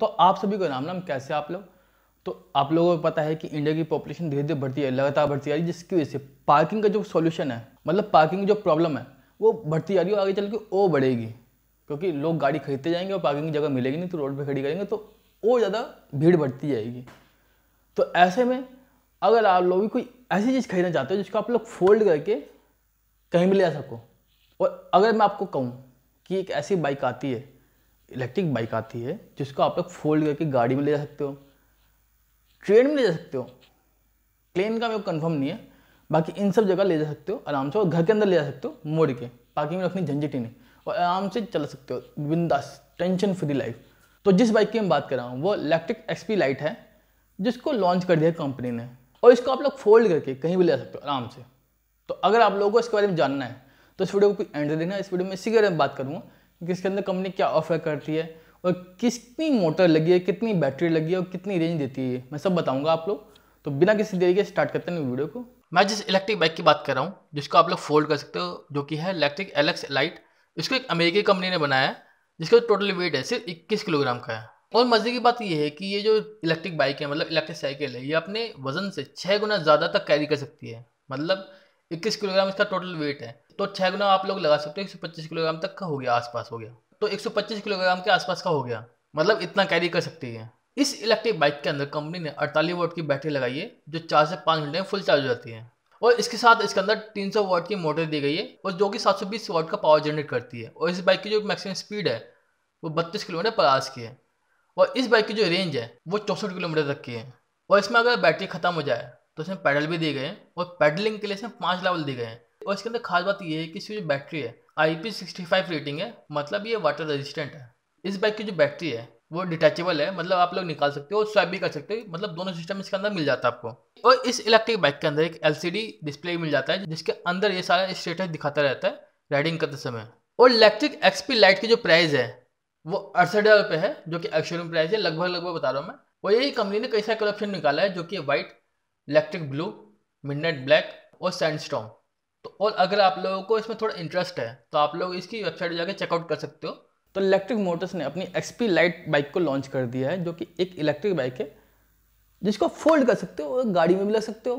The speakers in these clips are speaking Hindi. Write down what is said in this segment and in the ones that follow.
तो आप सभी को राम राम कैसे आप लोग तो आप लोगों को पता है कि इंडिया की पॉपुलेशन धीरे धीरे बढ़ती है लगातार बढ़ती जा रही है जिसकी वजह से पार्किंग का जो सॉल्यूशन है मतलब पार्किंग की जो प्रॉब्लम है वो बढ़ती जा रही है आगे चल के वो बढ़ेगी क्योंकि लोग गाड़ी खरीदते जाएंगे और पार्किंग की जगह मिलेगी नहीं तो रोड पर खड़ी करेंगे तो वो ज़्यादा भीड़ बढ़ती जाएगी तो ऐसे में अगर आप लोग भी कोई ऐसी चीज़ खरीदना चाहते हो जिसको आप लोग फोल्ड करके कहीं भी ले जा सको और अगर मैं आपको कहूँ कि एक ऐसी बाइक आती है इलेक्ट्रिक बाइक आती है जिसको आप लोग फोल्ड करके गाड़ी में ले जा सकते हो ट्रेन में ले जा सकते हो प्लेन का मेरे को कन्फर्म नहीं है बाकी इन सब जगह ले जा सकते हो आराम से और घर के अंदर ले जा सकते हो मोड़ के पार्किंग में रखनी झंझट ही नहीं और आराम से चल सकते हो बिंदास टेंशन फ्री लाइफ तो जिस बाइक की मैं बात कर रहा हूँ वो इलेक्ट्रिक एक्सपी लाइट है जिसको लॉन्च कर दिया कंपनी ने और इसको आप लोग फोल्ड करके कहीं भी ले जा सकते हो आराम से तो अगर आप लोगों को इसके बारे में जानना है तो इस वीडियो को एंड देना इस वीडियो में इसी के बारे में बात करूँगा जिसके अंदर कंपनी क्या ऑफर करती है और कितनी मोटर लगी है कितनी बैटरी लगी है और कितनी रेंज देती है मैं सब बताऊंगा आप लोग तो बिना किसी देरी के स्टार्ट करते हैं वीडियो को मैं जिस इलेक्ट्रिक बाइक की बात कर रहा हूँ जिसको आप लोग फोल्ड कर सकते हो जो कि है इलेक्ट्रिक एलेक्स लाइट इसको एक अमेरिकी कंपनी ने बनाया है जिसका टोटल वेट है सिर्फ इक्कीस किलोग्राम का है और मजे की बात यह है कि ये जो इलेक्ट्रिक बाइक है मतलब इलेक्ट्रिक साइकिल है ये अपने वजन से छः गुना ज़्यादा तक कैरी कर सकती है मतलब इक्कीस किलोग्राम इसका टोटल वेट है तो छः गुना आप लोग लगा सकते हो एक पच्चीस किलोग्राम तक का हो गया आसपास हो गया तो 125 किलोग्राम के आसपास का हो गया मतलब इतना कैरी कर सकती है इस इलेक्ट्रिक बाइक के अंदर कंपनी ने अड़तालीस वोट की बैटरी लगाई है जो चार से पाँच घंटे में फुल चार्ज हो जाती है और इसके साथ इसके अंदर 300 वाट की मोटर दी गई है और जो कि 720 वाट का पावर जनरेट करती है और इस बाइक की जो मैक्सिमम स्पीड है वो 32 किलोमीटर पर आज की है और इस बाइक की जो रेंज है वो चौंसठ किलोमीटर तक की है और इसमें अगर बैटरी ख़त्म हो जाए तो इसमें पैडल भी दिए गए हैं और पैडलिंग के लिए इसमें पाँच लेवल दिए गए हैं और इसके अंदर खास बात यह है कि इसकी जो बैटरी है I P sixty five rating है मतलब ये वाटर रेजिस्टेंट है इस बाइक की जो बैटरी है वो डिटैचेबल है मतलब आप लोग निकाल सकते हो और स्वैप भी कर सकते हो मतलब दोनों सिस्टम इसके अंदर मिल जाता है आपको और इस इलेक्ट्रिक बाइक के अंदर एक डी डिस्प्ले मिल जाता है जिसके अंदर ये सारा स्टेटस दिखाता रहता है राइडिंग करते समय और इलेक्ट्रिक एक्सपी लाइट की जो प्राइस है वो अड़सठ हज़ार रुपये है जो कि एक्शोरूम प्राइस है लगभग लगभग बता रहा हूँ मैं और यही कंपनी ने कई सारे निकाला है जो कि white electric blue midnight black और स्टॉन्ग तो और अगर आप लोगों को इसमें थोड़ा इंटरेस्ट है तो आप लोग इसकी वेबसाइट जाकर चेकआउट कर सकते हो तो इलेक्ट्रिक मोटर्स ने अपनी एक्सपी लाइट बाइक को लॉन्च कर दिया है जो कि एक इलेक्ट्रिक बाइक है जिसको फोल्ड कर सकते हो और गाड़ी में भी ले सकते हो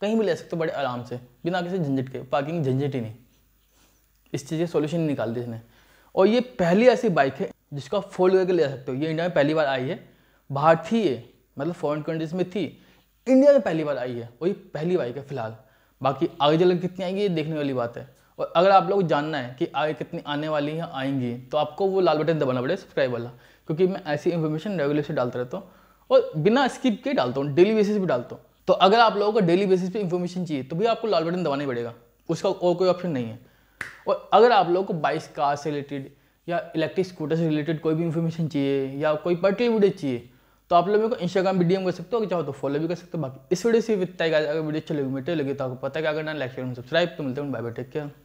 कहीं भी ले सकते हो बड़े आराम से बिना किसी झंझट के पार्किंग झंझट ही नहीं इस चीज़ का सोल्यूशन निकाल दिया इसने और ये पहली ऐसी बाइक है जिसको आप फोल्ड करके ले सकते हो ये इंडिया में पहली बार आई है बाहर थी ये मतलब फॉरेन कंट्रीज में थी इंडिया में पहली बार आई है वही पहली बाइक है फिलहाल बाकी आगे चलकर कितनी आएगी ये देखने वाली बात है और अगर आप लोग जानना है कि आगे कितनी आने वाली हैं आएंगी तो आपको वो लाल बटन दबाना पड़ेगा सब्सक्राइब वाला क्योंकि मैं ऐसी इन्फॉर्मेशन रेगुलर से डालता रहता हूँ और बिना स्किप के डालता हूँ डेली बेसिस पे डालता हूँ तो अगर आप लोगों को डेली बेसिस पे इन्फॉर्मेशन चाहिए तो भी आपको लाल बटन दबाना ही पड़ेगा उसका और कोई ऑप्शन नहीं है और अगर आप लोगों को बाइक कार से रिलेटेड या इलेक्ट्रिक स्कूटर से रिलेटेड कोई भी इन्फॉर्मेशन चाहिए या कोई पर्टिकुलर वीडियो चाहिए तो आप लोग मेरे को इंस्टाग्राम भी डीएम कर सकते हो चाहो तो फॉलो भी कर सकते हो बाकी इस वीडियो से वित्ता अगर वीडियो अच्छी लगी लगे लगी तो आपको पता है अगर ना लाइक सब्सक्राइब तो मिलते हैं बाय बाय टेक केयर